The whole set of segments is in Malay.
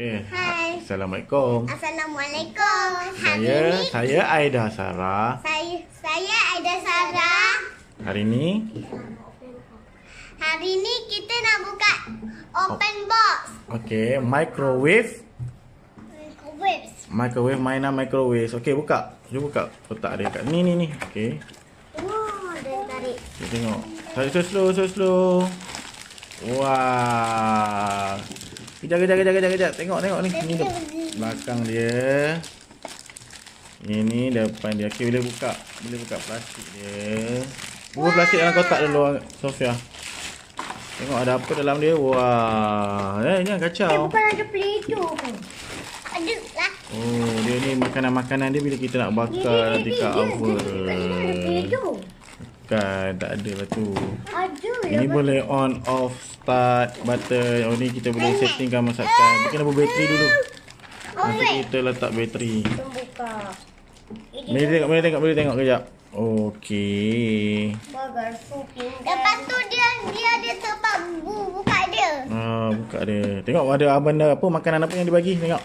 Okay. Hai. Assalamualaikum. Assalamualaikum. Hari saya, ini saya Aida Sarah. Saya saya Aida Sarah. Hari ini Hari ini kita nak buka open box. Okey microwave. Microwave. Microwave mainan microwave. Okey buka. Jom buka. Kotak ada kat ni ni ni. Okey. Wah, ada tarik. Kita tengok. Tarik slow slow slow. Wah. Jaga jaga jaga jaga jaga. tengok tengok ni ni tu. belakang dia ini depan dia okay, boleh buka boleh buka plastik dia buka plastik dalam kotak dulu Sofia tengok ada apa dalam dia wah eh ini kacau eh, bukan ada pelitu ada lah oh dia ni makanan-makanan dia bila kita nak bakar nanti oven bukan tak ada lah tu ada ini boleh on off start button. Oh ni kita boleh settingkan masakan. Kita kena buat bateri dulu. Nanti kita letak bateri. Kita buka. tengok, boleh tengok, boleh tengok kejap. Okey. Lepas tu dia dia ada sebab bu buka dia. Ha, ah, buka dia. Tengok ada apa benda apa makanan apa yang dibagi. Tengok.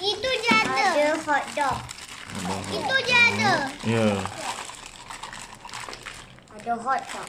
Itu je ada. Ada hot dog. Itu je ada. Ya. Yeah. Ada hot dog.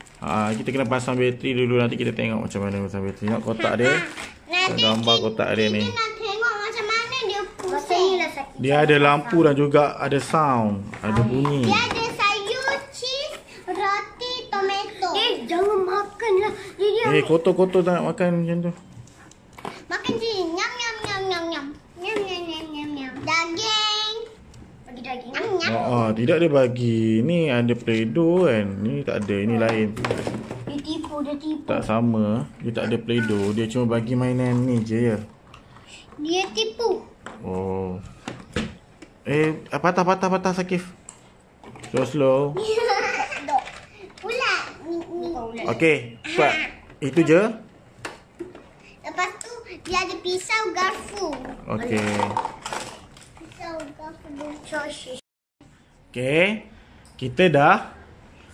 Ha, kita kena pasang bateri dulu nanti kita tengok macam mana pasang bateri. Tengok kotak dia. Nanti gambar kotak dia ni. dia ada lampu dan juga ada sound. Ada ah, bunyi. Dia ada sayur, cheese, roti, tomato. Eh, jangan makan lah. Eh, kotor-kotor tak nak makan macam tu. kotor daging. Oh, ah, oh, ah, tidak dia bagi. ini ada Play-Doh kan. Ni tak ada. Ini hmm. lain. Dia tipu, dia tipu. Tak sama. Dia tak ada Play-Doh. Dia cuma bagi mainan ni je ya. Dia tipu. Oh. Eh, ah, patah, patah, patah Sakif. Slow, slow. Okey, cepat. Itu je. Lepas tu, dia ada pisau garfu. Okey. Okay, Kita dah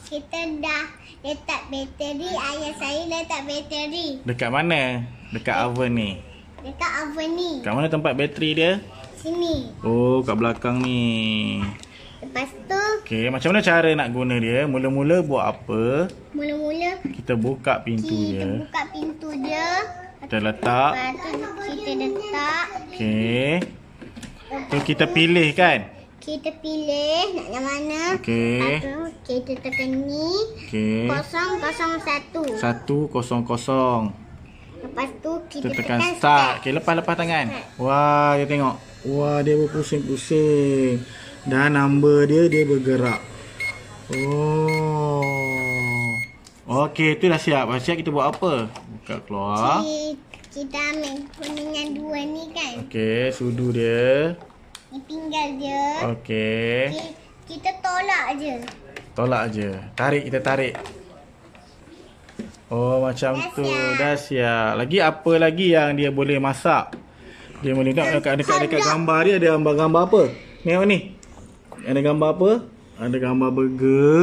kita dah letak bateri. Ayah saya letak bateri. Dekat mana? Dekat oven ni. Dekat oven ni. Kat mana tempat bateri dia? Sini. Oh, kat belakang ni. Lepas tu. Okey, macam mana cara nak guna dia? Mula-mula buat apa? Mula-mula. Kita buka pintu kita dia. Kita buka pintu dia. Kita letak. Lepas tu kita letak. Okay. Kalau kita pilih kan? Kita pilih nak yang mana? Okey. Kita tekan ni. Okey. 001. 100. Lepas tu kita, tekan, tekan start. Okey, lepas-lepas tangan. Start. Wah, dia tengok. Wah, dia berpusing-pusing. Dan number dia dia bergerak. Oh. Okey, tu dah siap. Siap kita buat apa? Buka keluar. Kita, kita ambil kuningan dua ni kan. Okey, sudu dia. Ni tinggal je. Okey. Kita, kita tolak aje. Tolak aje. Tarik kita tarik. Oh macam dah tu. Siap. Dah siap. Lagi apa lagi yang dia boleh masak? Dia boleh tengok dekat dekat, dekat, dekat gambar dia ada gambar gambar apa? Ni apa ni? Ada gambar apa? Ada gambar burger.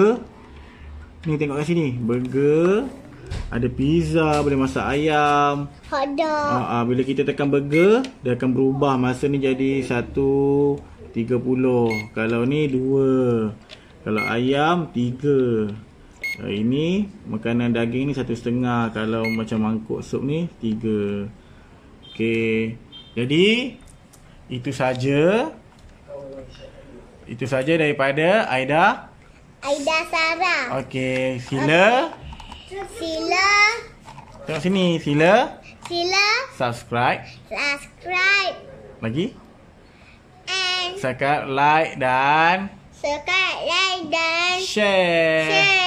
Ni tengok kat sini. Burger. Ada pizza, boleh masak ayam. Hotdog. Ah, ah, bila kita tekan burger, dia akan berubah. Masa ni jadi satu tiga puluh. Kalau ni dua. Kalau ayam, tiga. Ah, ini makanan daging ni setengah. Kalau macam mangkuk sup ni, tiga. Okey. Jadi, itu saja. Itu saja daripada Aida. Aida Sarah. Okey, sila. Okay. Sila. Tengok sini, sila. Sila. Subscribe. Subscribe. Lagi. And. Sekat like dan. Sekat like dan. Share. Share.